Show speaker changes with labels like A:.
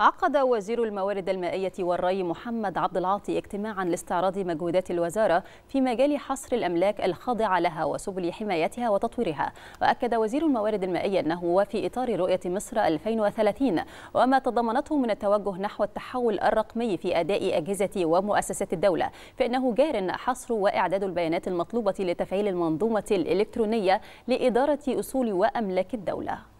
A: عقد وزير الموارد المائية والري محمد عبد العاطي اجتماعا لاستعراض مجهودات الوزارة في مجال حصر الأملاك الخاضعة لها وسبل حمايتها وتطويرها وأكد وزير الموارد المائية أنه وفي إطار رؤية مصر 2030 وما تضمنته من التوجه نحو التحول الرقمي في أداء أجهزة ومؤسسات الدولة فإنه جار حصر وإعداد البيانات المطلوبة لتفعيل المنظومة الإلكترونية لإدارة أصول وأملاك الدولة